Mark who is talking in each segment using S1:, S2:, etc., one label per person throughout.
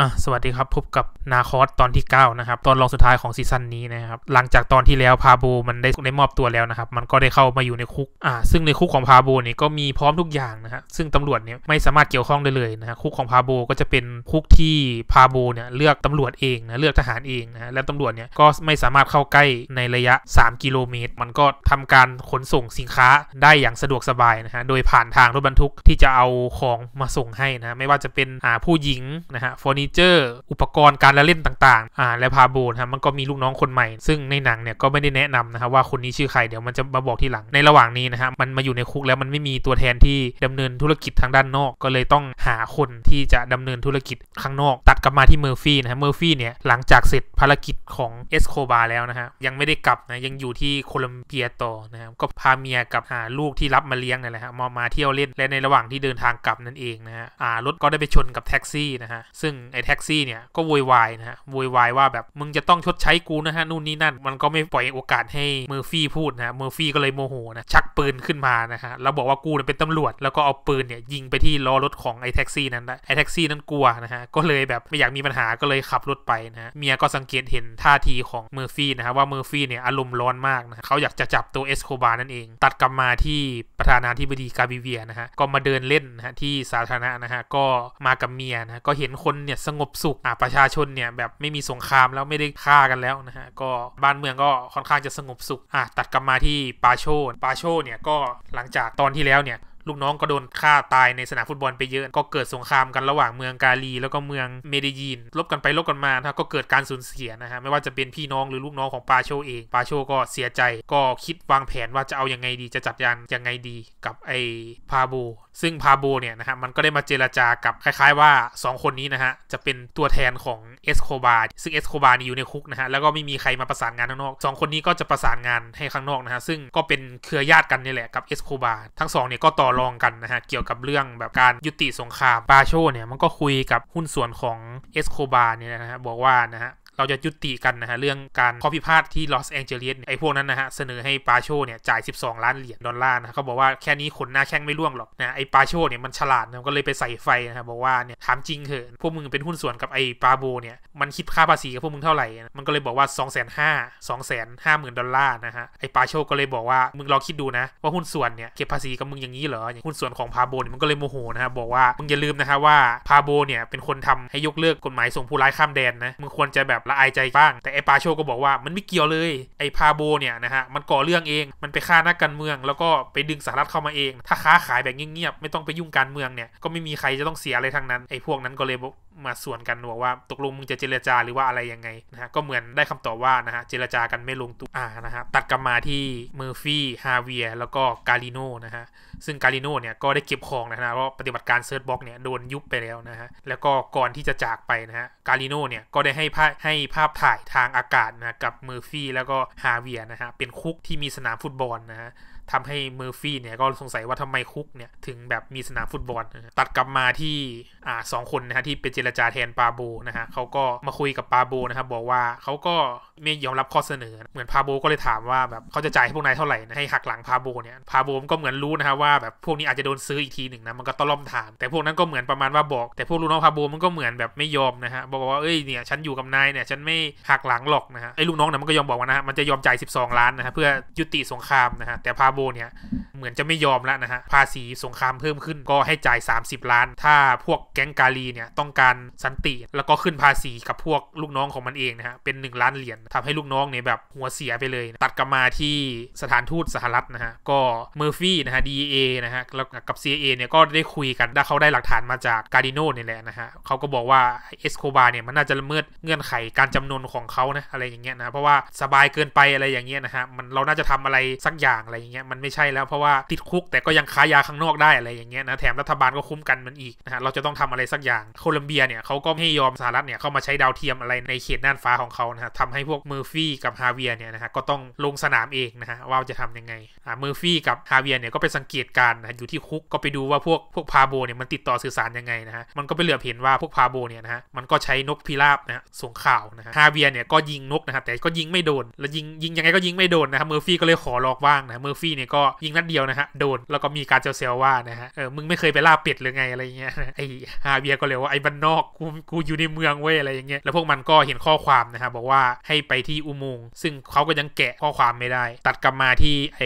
S1: อ่ะสวัสดีครับพบกับนาคอสตอนที่ 9 นะครับ ตอนรองสุดท้ายของซีซั่นนี้ นะครับ หลังจากตอนที่แล้วพาโบมันได้ได้มอบตัวแล้วนะครับ มันก็ได้เข้ามาอยู่ในคุกอ่าซึ่งในคุกของพาโบเนี่ยก็มีพร้อมทุกอย่างนะฮะซึ่งตำรวจเนี่ยไม่สามารถเกี่ยวข้องได้เลยนะฮะคุกของพาโบก็จะเป็นคุกที่พาโบเนี่ยเลือกตำรวจเองนะเลือกทหารเองนะแล้วตำรวจเนี่ยก็ไม่สามารถเข้าใกล้ในระยะ 3 กิโลเมตร มันก็ทำการขนส่งสินค้าได้อย่างสะดวกสบายนะฮะโดยผ่านทางรถบรรทุกที่จะเอาของมาส่งให้นะไม่ว่าจะเป็นอ่าผู้หญิงนะฮะฟอร์นิจอร์อุปกรณ์การละเล่นต่างๆอ่าและพาโบนะมันก็มีลูกน้องคนใหม่ ซึ่งในหนังเนี่ยก็ไม่ได้แนะนำนะครับว่าคนนี้ชื่อใคร เดี๋ยวมันจะมาบอกทีหลัง ในระหว่างนี้นะฮะมันมาอยู่ในคุกแล้วมันไม่มีตัวแทนที่ดำเนินธุรกิจทางด้านนอก ก็เลยต้องหาคนที่จะดำเนินธุรกิจข้างนอก ตัดกลับมาที่เมอร์ฟี่นะฮะเมอร์ฟี่เนี่ยหลังจากเสร็จภารกิจของเอสโคบาแล้วนะฮะยังไม่ได้กลับนะยังอยู่ที่โคลัมเบียต่อนะครับ ก็พาเมียกับหาลูกที่รับมาเลี้ยงนี่แหละฮะมามาเที่ยวเล่นและในระหว่างที่เดินทางกลับนั่นเองนะฮะรถก็ได้ไปชนกับแท็กซี่นะฮะซึ่งแท็กซี่เนี่ย ก็โวยวายนะฮะโวยวาย ว่า แบบ มึงจะต้องชดใช้กูนะฮะ นู่นนี่นั่น มันก็ไม่ปล่อยโอกาสให้เมอร์ฟี่พูด นะเมอร์ฟี่ก็เลยโมโห นะ ชักปืนขึ้นมา นะฮะ แล้ว บอกว่ากูเป็นตำรวจ แล้วก็ เอาปืนเนี่ย ยิงไปที่ล้อรถ ของไอ้แท็กซี่นั้นนะไอ้แท็กซี่นั้นกลัว นะฮะ ก็เลยแบบไม่อยากมีปัญหาก็เลยขับรถไปนะฮะ เมียก็สังเกตเห็นท่าทีของเมอร์ฟี่นะฮะ ว่าเมอร์ฟี่เนี่ยอารมณ์ร้อนมากนะเขาอยากจะจับตัวเอสโคบาร์นั่นเอง ตัดกลับมาที่ประธานาธิบดีกาบิเวียนะฮะก็มาเดินเล่นนะฮะที่สาธารณะนะฮะก็มากับเมียนะก็เห็นคนเนี่ยสงบสุขอ่าประชาชนเนี่ย แบบไม่มีสงครามแล้วไม่ได้ฆ่ากันแล้ว นะฮะ ก็บ้านเมืองก็ค่อนข้างจะสงบสุขอ่าตัดกลับมาที่ปาโชปาโชเนี่ยก็หลังจากตอนที่แล้วเนี่ย ลูกน้องก็โดนฆ่าตายในสนามฟุตบอลไปเยอะ ก็เกิดสงครามกันระหว่างเมืองกาลี แล้วก็เมืองเมดิยิน ลบกันไปลบกันมานะก็เกิดการสูญเสียนะฮะ ไม่ว่าจะเป็นพี่น้องหรือลูกน้องของปาโชเอง ปาโชก็เสียใจ ก็คิดวางแผนว่าจะเอาอยัางไงดี จะจัดยันยังไงดีกับไอ้พาโบซึ่งพาโบเนี่ยนะฮะมันก็ได้มาเจราจากับคล้ายๆ ว่า 2 คนนี้ นะฮะ จะเป็นตัวแทนของเอสโคบาซึ่งเอสโคบาอยู่ในคุกนะฮะ แล้วก็ไม่มีใครมาประสานงานข้างนอก 2 คนนี้ก็จะประสานงานให้ข้างนอกนะฮะ ซึ่งก็เป็นเครือญาติกันนี่แหละกับเอสโคบาทั้งสองเนี่ยก็ต่อรองกันนะฮะ เกี่ยวกับเรื่องแบบการยุติสงครามปาโชเนี่ยมันก็คุยกับหุ้นส่วนของเอสโคบาเนี่ยนะฮะบอกว่านะฮะเราจะยุติกันนะฮะเรื่องการข้อพิพาทที่ลอสแองเจลิสไอ้พวกนั้นนะฮะเสนอให้ปาโชเนี่ยจ่าย 12 ล้านเหรียญดอลลาร์นะเขาบอกว่าแค่นี้ขนหน้าแข้งไม่ร่วงหรอกนะไอ้ปาโชเนี่ยมันฉลาดนะก็เลยไปใส่ไฟนะฮะบบอกว่าเนี่ยถามจริงเถอะพวกมึงเป็นหุ้นส่วนกับไอ้ปาโบเนี่ย มันคิดค่าภาษีกับพวกมึงเท่าไหร่ มันก็เลยบอกว่า2 5 0 0 0 2 5 0 0 0 0 ดอลลาร์นะฮะไอ้ปาโชก็เลยบอกว่ามึงลองคิดดูนะ ว่าหุ้นส่วนเนี่ยเก็บภาษีกับมึงอย่างนี้เหรออย่างหุ้นส่วนของปาโบเนี่ยมันก็เลยโมโหนะฮะบอกว่ามึงอย่าลืมนะฮะว่าาโบเนี่ยเป็นคนทำให้ยกเลิกกฎหมายส่งผู้ร้ายข้ามแดนนะมึงควรจะแบบละอายใจบ้าง แต่ไอปาโชก็บอกว่ามันไม่เกี่ยวเลย ไอพาโบเนี่ยนะฮะ มันก่อเรื่องเองมันไปฆ่านักการเมือง แล้วก็ไปดึงสหรัฐเข้ามาเอง ถ้าค้าขายแบบเงียบๆไม่ต้องไปยุ่งการเมืองเนี่ย ก็ไม่มีใครจะต้องเสียอะไรทั้งนั้น ไอพวกนั้นก็เลยมาส่วนกันบอกว่าตกลงมึงจะเจรจาหรือว่าอะไรยังไงนะฮะก็เหมือนได้คำตอบว่านะฮะเจรจากันไม่ลงตัวอ่านะฮะตัดกลับมาที่เมอร์ฟี่ฮาเวียแล้วก็กาลิโนนะฮะซึ่งกาลิโนเนี่ยก็ได้เก็บของนะฮะเพราะปฏิบัติการเซิร์ชบล็อกเนี่ยโดนยุบไปแล้วนะฮะแล้วก็ก่อนที่จะจากไปนะฮะกาลิโนเนี่ยก็ได้ให้ภาพให้ภาพถ่ายทางอากาศนะกับเมอร์ฟี่แล้วก็ฮาเวียนะฮะเป็นคุกที่มีสนามฟุตบอลนะฮะทำให้เมอร์ฟี่เนี่ย ก็สงสัยว่าทำไมคุกเนี่ย ถึงแบบมีสนามฟุตบอล ตัดกลับมาที่อ่าสองคนนะฮะ ที่เป็นเจรจาแทนปาโบนะฮะเขาก็มาคุยกับปาโบนะครับบอกว่าเขาก็ไม่ยอมรับข้อเสนอ เหมือนปาโบก็เลยถามว่าแบบเขาจะจ่ายให้พวกนายเท่าไหร่นะให้หักหลังปาโบเนี่ยปาโบก็เหมือนรู้นะฮะว่าแบบพวกนี้อาจจะโดนซื้ออีกทีหนึ่งนะมันก็ต้อล่อมถาม แต่พวกนั้นก็เหมือนประมาณว่าบอก แต่พวกลูกน้องปาโบมันก็เหมือนแบบไม่ยอมนะฮะบอกว่าเอ้ยเนี่ยฉันอยู่กับนายเนี่ยฉันไม่หักหลังหรอกนะฮะไอ้ลูกน้องเนี่ยมันก็ยอมบอกว่านะฮะมันจะยอมจ่าย12 ล้านนะฮะเพื่อยุติสงครามนะฮะแต่ปาโบบเนี่ย เหมือนจะไม่ยอมแล้วนะฮะ ภาษีสงครามเพิ่มขึ้นก็ให้จ่าย 30 ล้าน ถ้าพวกแก๊งกาลีเนี่ย ต้องการสันติ แล้วก็ขึ้นภาษีกับพวกลูกน้องของมันเองนะฮะ เป็น 1 ล้านเหรียญทำให้ลูกน้องเนี่ยแบบหัวเสียไปเลย ตัดกลับมาที่สถานทูตสหรัฐนะฮะ ก็เมอร์ฟี่นะฮะ DEA นะฮะ แล้วกับ CIA เนี่ย ก็ได้คุยกันได้เขาได้หลักฐานมาจากกาดิโนเนี่ยแหละนะฮะเขาก็บอกว่าเอสโคบาเนี่ยมันน่าจะละเมิดเงื่อนไขการจำนวนของเขานะอะไรอย่างเงี้ยนะ เพราะว่าสบายเกินไปอะไรอย่างเงี้ยนะฮะมันเราน่าจะทำอะไรสักอย่างอะไรอย่างเงี้ยมันไม่ใช่แล้วเพราะว่าติดคุกแต่ก็ยังค้ายาข้างนอกได้อะไรอย่างเงี้ยนะ แถมรัฐบาลก็คุ้มกัน มันอีกนะฮะ เราจะต้องทำอะไรสักอย่างโคลัมเบียเนี่ยเขาก็ไม่ยอมสหรัฐเนี่ยเข้ามาใช้ดาวเทียมอะไรในเขตน่านฟ้าของเขานะฮะทำให้พวกเมอร์ฟี่กับฮาเวียเนี่ยนะฮะ ก็ต้องลงสนามเองนะฮะ ว่าจะทํำยังไงอ่าเมอร์ฟี่กับฮาเวียเนี่ยก็ไปสังเกตการนะอยู่ที่คุกก็ไปดูว่าพวกพวกพาโบเนี่ยมันติดต่อสื่อสารยังไงนะฮะมันก็ไปเหลือเห็นว่าพวกพาโบเนี่ยนะฮะมันก็ใช้นกพิราบนะฮะส่งข่าวนะฮะฮาเวียเนี่ยก็ยิงนกนะฮะแต่ก็ยิงไม่โดนแล้วยิงยิงยังไงก็ยิงไม่โดนนะฮะเมอร์ฟี่ก็เลยขอลอกว่างนะเมอร์ฟี่เนี่ยก็ยิงนัดเดียวนะฮะโดนแล้วก็มีการเซลว่านะฮะเออมึงไม่เคยไปล่าเป็ดหรือไงอะไรเงี้ยไอฮาเบียก็เลยว่าไอบ้านนอกกูกูอยู่ในเมืองเว้ยอะไรอย่างเงี้ยแล้วพวกมันก็เห็นข้อความนะฮะบอกว่าให้ไปที่อุโมงค์ซึ่งเขาก็ยังแกะข้อความไม่ได้ ตัดกลับมาที่ไอ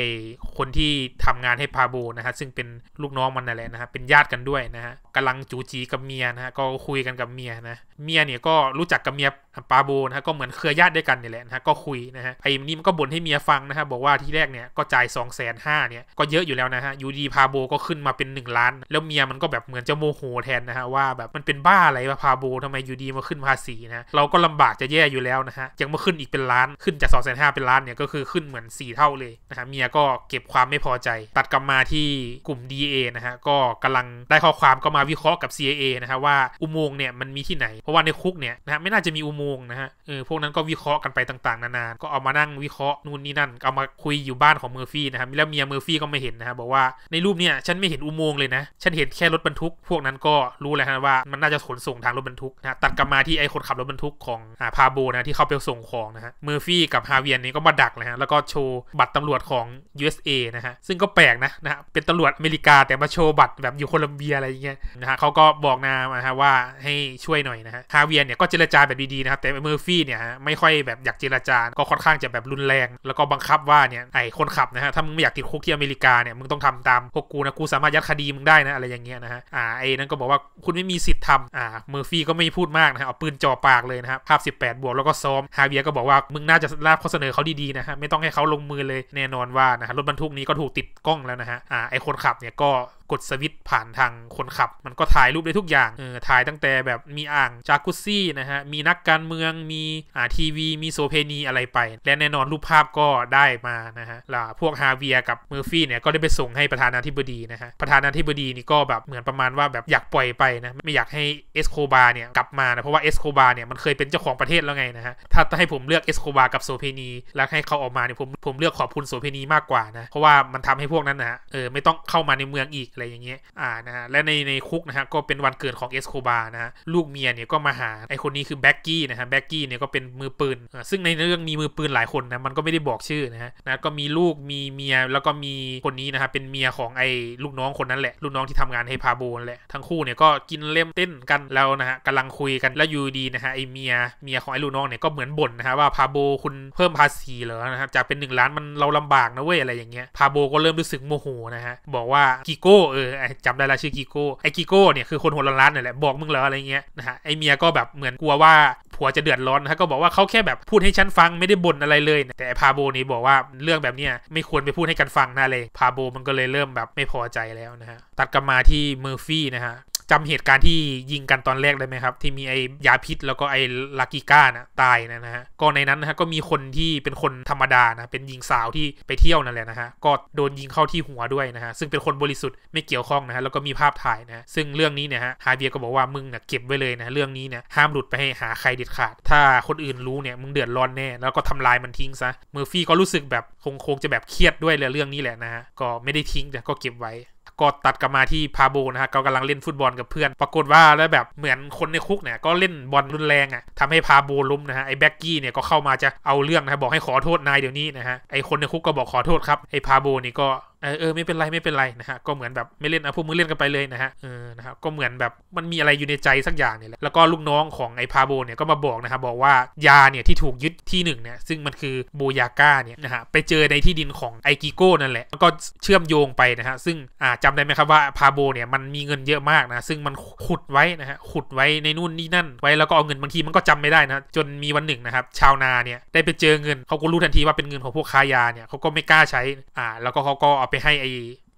S1: คนที่ทำงานให้พาโบนะฮะซึ่งเป็นลูกน้องมันนั่นแหละนะฮะเป็นญาติกันด้วยนะฮะกำลังจูจีกับเมียนะฮะก็คุยกันกับเมียนะเมียเนี่ยก็รู้จักกับเมียปาโบนะฮะก็เหมือนเครือญาติด้วยกันนี่แหละนะฮะก็คุยนะฮะไอ้นี่มันก็บ่นให้เมียฟังนะฮะบอกว่าที่แรกเนี่ยก็จ่าย 2แสนห้าเนี่ยก็เยอะอยู่แล้วนะฮะยูดีพาโบก็ขึ้นมาเป็น1 ล้าน แล้วเมียมันก็แบบเหมือนจะโมโหแทนนะฮะว่าแบบมันเป็นบ้าอะไรพาโบทำไมยูดีมาขึ้นภาษีนะเราก็ลำบากจะแย่อยู่แล้วนะฮะยังมาขึ้นอีกเป็นล้านขึ้นจากสองแสนห้าเป็นล้านเนี่ยก็คือขึ้นเหมือน 4 เท่าเลยนะฮะเมียก็เก็บความไม่พอใจ ตัดกลับมาที่กลุ่ม DA นะฮะก็กำลังได้ข้อความก็มาวิเคราะห์กับ CIA นะฮะว่าอุโมงค์เนี่ยมันมีที่ไหนเพราะว่าในคุกเนี่ยนะฮะไม่น่าจะมีอุโมงค์นะฮะเออพวกนั้นก็วิเคราะห์กันไปต่างๆนานาก็เอามานั่งวิเคราะห์นู่นนี่นั่นเอามาคุยอยู่บ้านของเมอร์ฟี่นะฮะครับแล้วเมียเมอร์ฟี่ก็ไม่เห็นนะครับบอกว่าในรูปเนี่ย ฉันไม่เห็นอุโมงค์เลยนะ ฉันเห็นแค่รถบรรทุก พวกนั้นก็รู้แล้วนะว่ามันน่าจะขนส่งทางรถบรรทุกนะตัดกลับมาที่ไอ้คนขับรถบรรทุกของอาพาโบนะที่เขาไปส่งของนะฮะเมอร์ฟี่กับฮาเวียนนี่ก็มาดักเลยฮะ แล้วก็โชว์บัตรตำรวจของ USA นะฮะ ซึ่งก็แปลกนะนะเป็นตำรวจอเมริกา แต่มาโชว์บัตรแบบอยู่โคลัมเบียอะไรอย่างเงี้ยนะฮะเขาก็บอกนามนะฮะว่าให้ช่วยหน่อยนะฮะฮาเวียนเนี่ยก็เจรจาแบบดีๆนะครับแต่เมอร์ฟี่เนี่ยฮะไม่ค่อยแบบอยากเจรจาก็ค่อนข้างจะแบบรุนแรง แล้วก็บังคับว่าเนี่ยไอ้คนขับนะฮะถ้าไม่อยากติดคุกที่อเมริกา เนี่ย มึง ต้อง ทำตามพวกกูนะกูสามารถ ยัด คดีมึงได้นะอะไรอย่างเงี้ย นะ ฮะ อ่า ไอ้นั่นก็บอกว่าคุณไม่มีสิทธิ์ทำอ่าเมอร์ฟี่ก็ไม่พูดมาก นะฮะเอาปืนจ่อปากเลย นะครับภาพ 18 บวก แล้วก็ซ้อม ฮาเวียก็บอกว่ามึงน่าจะรับข้อเสนอเขาดีๆนะฮะไม่ต้องให้เขาลงมือเลยแน่นอนว่านะฮะรถบรรทุกนี้ก็ถูกติดกล้องแล้วนะฮะอ่าไอ้คนขับเนี่ยก็กดสวิตช์ผ่านทางคนขับ มันก็ถ่ายรูปได้ทุกอย่างเออถ่ายตั้งแต่แบบมีอ่างจากุซซี่นะฮะ มีนักการเมืองมีอ่าทีวีมีโซเพนีอะไรไป และแน่นอนรูปภาพก็ได้มานะฮะล่ะพวกฮาเวียกับเมอร์ฟี่เนี่ย ก็ได้ไปส่งให้ประธานาธิบดีนะฮะ ประธานาธิบดีนี่ก็แบบเหมือนประมาณว่าแบบอยากปล่อยไปนะ ไม่อยากให้เอสโคบาเนี่ยกลับมานะเพราะว่าเอสโคบาเนี่ยมันเคยเป็นเจ้าของประเทศแล้วไงนะฮะถ้าให้ผมเลือกเอสโคบากับโซเพนีแล้วให้เขาออกมาเนี่ยผมผมเลือกขอบคุณโซเพนีมากกว่านะเพราะว่ามันทำให้พวกนั้นนะเออไม่ต้องเข้ามาในเมืองอีกอะไรอย่างเงี้ย อ่านะฮะ และในในคุกนะฮะก็เป็นวันเกิดของเอสโคบาร์นะฮะ ลูกเมียเนี่ยก็มาหาไอคนนี้คือแบ็กกี้นะฮะ แบ็กกี้เนี่ยก็เป็นมือปืน ซึ่งในเรื่องมีมือปืนหลายคนนะ มันก็ไม่ได้บอกชื่อนะฮะนะก็มีลูก มีเมียแล้วก็มีคนนี้นะฮะ เป็นเมียของไอ้ลูกน้องคนนั้นแหละ ลูกน้องที่ทำงานให้พาโบนแหละ ทั้งคู่เนี่ยก็กินเล่มเต้นกันแล้วนะฮะกำลังคุยกัน แล้วยูดีนะฮะ ไอ้เมีย เมียของไอ้ลูกน้องเนี่ยก็เหมือนบ่นนะฮะว่าพาโบคุณเพิ่มภาษีเหรอนะฮะจากเป็น1ล้านมันเราลำบากนะเว้ยอะไรอย่างเงี้ยพาโบก็เริ่มรู้สึกโมโหนะฮะบอกว่ากิโก้เออจำได้ละชื่อกิโก้ ไอ้กิโก้เนี่ยคือคนหัวร้อนๆนี่แหละบอกมึงเหรออะไรเงี้ยนะฮะไอเมียก็แบบเหมือนกลัวว่า ผัวจะเดือดร้อนนะะก็บอกว่าเขาแค่แบบพูดให้ฉันฟังไม่ได้บ่นอะไรเลยนะแต่พาโบนี่บอกว่าเรื่องแบบเนี้ยไม่ควรไปพูดให้กันฟังนะเลยพาโบมันก็เลยเริ่มแบบไม่พอใจแล้วนะฮะตัดกลับมาที่เมอร์ฟี่นะฮะจำเหตุการณ์ที่ยิงกันตอนแรกได้ไหมครับ ที่มีไอ้ยาพิษ แล้วก็ไอ้ลากิก้านะตายนะฮะก็ในนั้นนะฮะก็มีคนที่เป็นคนธรรมดานะเป็นหญิงสาวที่ไปเที่ยวนั่นแหละนะฮะก็โดนยิงเข้าที่หัวด้วยนะฮะซึ่งเป็นคนบริสุทธิ์ไม่เกี่ยวข้องนะฮะแล้วก็มีภาพถ่ายนะ ซึ่งเรื่องนี้เนี่ยฮะฮาเบียก็บอกว่ามึงเนี่ยเก็บไว้เลยนะเรื่องนี้เนี่ยห้ามหลุดไปให้หาใครเด็ดขาด ถ้าคนอื่นรู้เนี่ยมึงเดือดร้อนแน่แล้วก็ทำลายมันทิ้งซะเมอร์ฟี่ก็รู้สึกแบบคงคงจะแบบเครียดด้วยเรื่องนี้แหละนะฮะก็ไม่ได้ทิ้งแต่ก็เก็บไว้ก็ตัดกลับมาที่ พาโบนะฮะก็กำลังเล่นฟุตบอลกับเพื่อน ปรากฏว่าแล้วแบบเหมือนคนในคุกเนี่ย ก็เล่นบอลรุนแรงอ่ะทำให้ พาโบล้มนะฮะ ไอ้แบ็กกี้เนี่ยก็เข้ามาจะเอาเรื่องนะบอกให้ขอโทษ นายเดี๋ยวนี้นะฮะ ไอ้คนในคุกก็บอกขอโทษครับ ไอ้พาโบนี่ก็เออเออไม่เป็นไรไม่เป็นไรนะฮะก็เหมือนแบบไม่เล่นอาะพวกมึงเล่นกันไปเลยนะฮะเออนะครับ ก็เหมือนแบบมันมีอะไรอยู่ในใจสักอย่างเนี่ยแหละแล้ว ก็ลูกน้องของไอ้พาโบเนี่ยก็มาบอกนะครับ บอกว่ายาเนี่ยที่ถูกยึดที่หนึ่งเนี่ยซึ่งมันคือโบยาก้าเนี่ยนะฮะไปเจอในที่ดินของไอกิโก้นั่นแหละแล้วก็เชื่อมโยงไปนะฮะซึ่งอ่าจำได้ไหมครับว่าพาโบเนี่ยมันมีเงินเยอะมากนะซึ่งมันขุดไว้นะฮะขุดไว้ในนู่นนี่นั่น ไว้แล้วก็เอาเงินบางทีมันก็จำไม่ได้นะจนมีวันหนึ่งนะครับชาวนาเนี่ยได้ไปเจอเงินเขาก็รู้ทันทีว่าเป็นเงินของพวกค้ายาเนี่ยเขาก็ไม่กล้าใช้อ่าแล้วก็เขาก็เอาไปให้ไอ้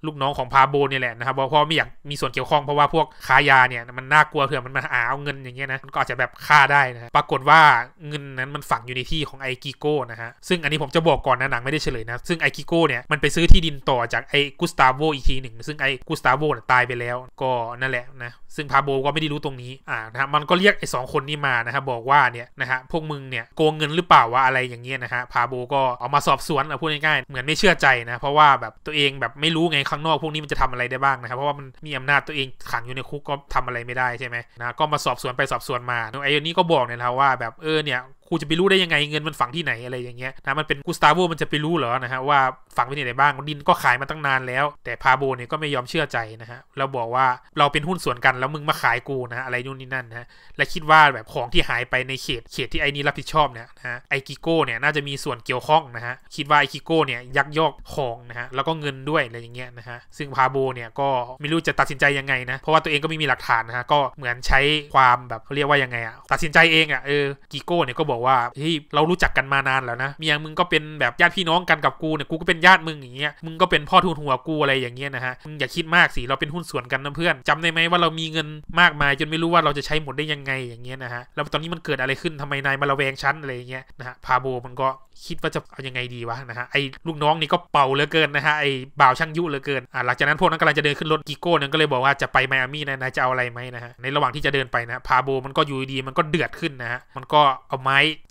S1: ลูกน้องของพาโบเนี่ยแหละนะครับเพราะไม่อยากมีส่วนเกี่ยวข้องเพราะว่าพวกค้ายา เนี่ยมันน่ากลัวเผื่อมันมาหาเอาเงิน อย่างเงี้ยนะมันก็อาจจะแบบ ฆ่าได้ นะปรากฏว่าเงินนั้นมันฝังอยู่ในที่ของ ไอกิโก้นะฮะ ซึ่งอันนี้ผมจะบอกก่อนนะหนัง ไม่ได้เฉลย นะซึ่งไอกิโก้เนี่ยมันไปซื้อที่ดินต่อจากไอกุสตาโวอีกทีหนึ่งซึ่งไอกุสตาโวตายไปแล้วก็นั่นแหละนะซึ่งพาโบก็ไม่ได้รู้ตรงนี้อ่านะฮะมันก็เรียกไอสองคนนี้มานะครับบอกว่าเนี่ยนะฮะพวกมึงเนี่ยโกงเงินหรือเปล่าวะอะไรอย่างเงี้ยนะฮะพาโบก็ออกมาสอบสวนเอาพูดง่ายๆเหมือนไม่เชื่อใจนะเพราะว่าแบบตัวเองแบบไม่รู้ไงเข้างนอก พวกนี้ มัน จะทำอะไรได้บ้าง นะ ครับ เพราะว่า มัน มีอำนาจตัวเองขัง อยู่ใน คุก ก็ทำอะไรไม่ได้ ใช่ไหมนะ ก็มาสอบ สวนไปสอบ สวนมาไอ้นี้ก็บอก เนี่ยนะว่าแบบเออเนี่ยครูจะไปรู้ได้ยังไงเงินมันฝังที่ไหนอะไรอย่างเงี้ยนะมันเป็นกูสตาโวมันจะไปรู้เหรอนะฮะว่าฝังไว้ที่ไหนบ้าง ดินก็ขายมาตั้งนานแล้ว แต่พาโบเนี่ยก็ไม่ยอมเชื่อใจนะฮะเราบอกว่าเราเป็นหุ้นส่วนกันแล้วมึงมาขายกูนะอะไรนู่นนี่นั่นนะและคิดว่าแบบของที่หายไปในเขต เขตที่ไอ้นี่รับผิดชอบเนี่ยนะไอคิโก้เนี่ยน่าจะมีส่วนเกี่ยวข้องนะฮะ คิดว่าไอคิโก้เนี่ยยักยอกของนะฮะแล้วก็เงินด้วยอะไรอย่างเงี้ยนะฮะซึ่งพาโบเนี่ยก็ไม่รู้จะตัดสินใจยังไงนะเพราะว่าตัวเองก็ไม่มีหลักฐานนะฮะก็เหมือนใช้ความแบบเรียกว่ายังไงอะตัดสินใจเองอะเออกิโก้เนี่ยก็บอกว่าเฮ้ยเรารู้จักกันมานานแล้วนะเมียมึงก็เป็นแบบญาติพี่น้องกันกับกูเนี่ยกูก็เป็นญาติมึงอย่างเงี้ยมึงก็เป็นพ่อทุนหัวกูอะไรอย่างเงี้ยนะฮะมึงอย่าคิดมากสิเราเป็นหุ้นส่วนกันนะเพื่อนจำได้ไหมว่าเรามีเงินมากมายจนไม่รู้ว่าเราจะใช้หมดได้ยังไงอย่างเงี้ยนะฮะแล้วตอนนี้มันเกิดอะไรขึ้นทำไมนายมาระแวงฉันอะไรอย่างเงี้ยนะฮะพาโบมันก็คิดว่าจะเอายังไงดีวะนะฮะไอ้ลูกน้องนี่ก็เป่าเหลือเกินนะฮะไอ้บ่าวช่างยุเหลือเกินอ่าหลังจากนั้นพวกนั้นกำลังจะเดิน ขึ้นรถกิโก้น่ยก็เลยบอกว่าจะไปไมอามี่นะนะจะเอาอะไรไหมนะฮะในระหว่างที่จะเดินไปนะพาโบมันก็อยู่ดีมันก็เดือดขึ้นนะฮะมันก็เอาไ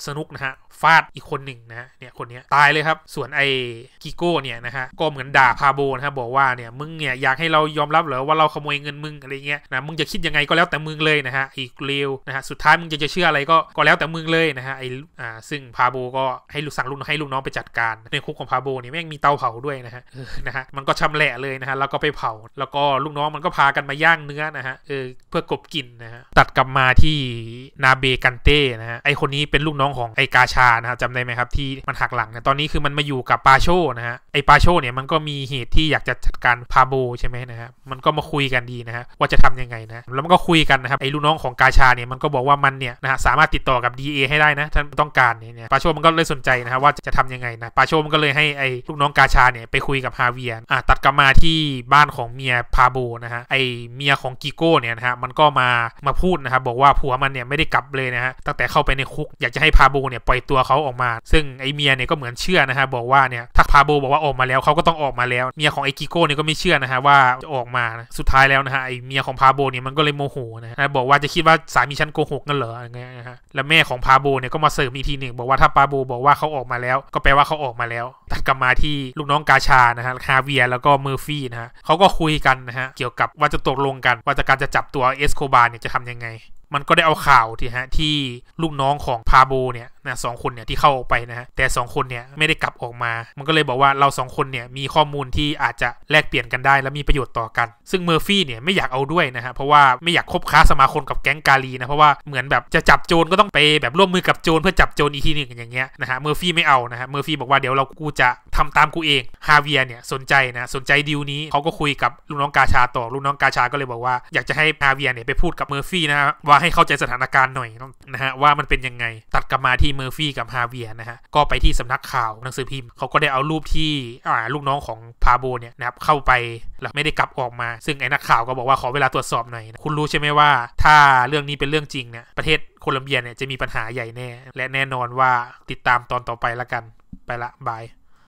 S1: สนุกนะฮะฟาดอีกคนหนึ่งนะเนี่ยคนนี้ตายเลยครับส่วนไอ้กิโก้เนี่ยนะฮะก็เหมือนด่าพาโบนะฮะบอกว่าเนี่ยมึงเนี่ยอยากให้เรายอมรับเหรอว่าเราขโมยเงินมึงอะไรเงี้ยนะมึงจะคิดยังไงก็แล้วแต่มึงเลยนะฮะอีกเลวนะฮะสุดท้ายมึงจะจะเชื่ออะไรก็ก็แล้วแต่มึงเลยนะฮะไอ้อ่าซึ่งพาโบก็ให้ลูกสั่งลูกให้ลูกน้องไปจัดการ ในคุกของพาโบเนี่ยแม่งมีเตาเผาด้วยนะฮะนะฮะมันก็ชำแหละเลยนะฮะแล้วก็ไปเผาแล้วก็ลูกน้องมันก็พากันมาย่างเนื้อนะฮะเออเพื่อกบกินนะฮะตัดกลับมาที่นาเบกันเต้นะฮะไอคนนี้เป็นลูกน้องของไอกาชานะครับจำได้ไหมครับที่มันหักหลังนะตอนนี้คือมันมาอยู่กับปาโชนะฮะไอปาโชเนี่ยมันก็มีเหตุที่อยากจะจัดการพาโบใช่ไหมนะฮะมันก็มาคุยกันดีนะฮะว่าจะทํำยังไงนะแล้วมันก็คุยกันนะครับไอลูกน้องของกาชาเนี่ยมันก็บอกว่ามันเนี่ยนะฮะสามารถติดต่อกับ DA ให้ได้นะท่านต้องการเนี่ยปาโชมันก็เลยสนใจนะฮะว่าจะทํำยังไงนะปาโชมันก็เลยให้ไอลูกน้องกาชาเนี่ยไปคุยกับฮาเวียนอ่ะตัดกลับมาที่บ้านของเมียพาโบนะฮะไอเมียของกิโก้เนี่ยนะฮะมันก็มามาพูดนะครับบอกว่าผัวมันเนี่ยไม่ได้กลับเลยนะฮะตั้งแต่เข้าไปในคุกอยากจะให้พาโบเนี่ยปล่อยตัวเขาออกมา ซึ่งไอเมียเนี่ยก็เหมือนเชื่อนะฮะบอกว่าเนี่ยถ้าพาโบบอกว่าออกมาแล้วเขาก็ต้องออกมาแล้วเมียของไอกิโก้เนี่ยก็ไม่เชื่อนะฮะว่าจะออกมาสุดท้ายแล้วนะฮะไอเมียของพาโบเนี่ยมันก็เลยโมโหนะฮะบอกว่าจะคิดว่าสามีฉันโกหกนั่นเหรออะไรเงี้ยนะฮะแล้วแม่ของพาโบเนี่ยก็มาเสริมอีกทีหนึ่งบอกว่าถ้าพาโบบอกว่าเขาออกมาแล้วก็แปลว่าเขาออกมาแล้วตัดกลับมาที่ลูกน้องกาชานะฮะฮาเวียแล้วก็เมอร์ฟี่นะฮะเขาก็คุยกันนะฮะเกี่ยวกับว่าจะตกลงกันว่าจะการจะจับตัวเอสโคบาร์เนี่ยจะทํำยังไงมันก็ได้เอาข่าวที่ฮะที่ลูกน้องของพาโบเนี่ยนะสองคนเนี่ยที่เข้าไปนะฮะแต่2คนเนี่ยไม่ได้กลับออกมามันก็เลยบอกว่าเรา2คนเนี่ยมีข้อมูลที่อาจจะแลกเปลี่ยนกันได้และมีประโยชน์ต่อกันซึ่งเมอร์ฟี่เนี่ยไม่อยากเอาด้วยนะฮะเพราะว่าไม่อยากคบค้าสมาคมกับแก๊งกาลีนะเพราะว่าเหมือนแบบจะจับโจรก็ต้องไปแบบร่วมมือกับโจรเพื่อจับโจรอีกทีหนึ่งอย่างเงี้ยนะฮะเมอร์ฟี่ไม่เอานะฮะเมอร์ฟี่บอกว่าเดี๋ยวเรากูจะทำตามกูเองฮาเวียเนี่ยสนใจนะสนใจดีลนี้เขาก็คุยกับลูกน้องกาชาต่อลูกน้องกาชาก็เลยบอกว่า อยากจะให้ฮาเวียเนี่ยไปพูดกับเมอร์ฟี่นะว่าว่าให้เข้าใจสถานการณ์หน่อยนะฮะ ว่ามันเป็นยังไง ตัดกลับมาที่เมอร์ฟี่กับฮาเวียนะฮะ ก็ไปที่สำนักข่าวหนังสือพิมพ์เขาก็ได้เอารูปที่ลูกน้องของพาโบเนี่ยนะครับ เข้าไป แล้วไม่ได้กลับออกมา ซึ่งไอ้นักข่าวก็บอกว่าขอเวลาตรวจสอบหน่อยคุณรู้ใช่ไหมว่าถ้าเรื่องนี้เป็นเรื่องจริงเนี่ย ประเทศโคลัมเบียเนี่ยจะมีปัญหาใหญ่แน่และแน่นอนว่าติดตามตอนต่อไปละกันไปละบาย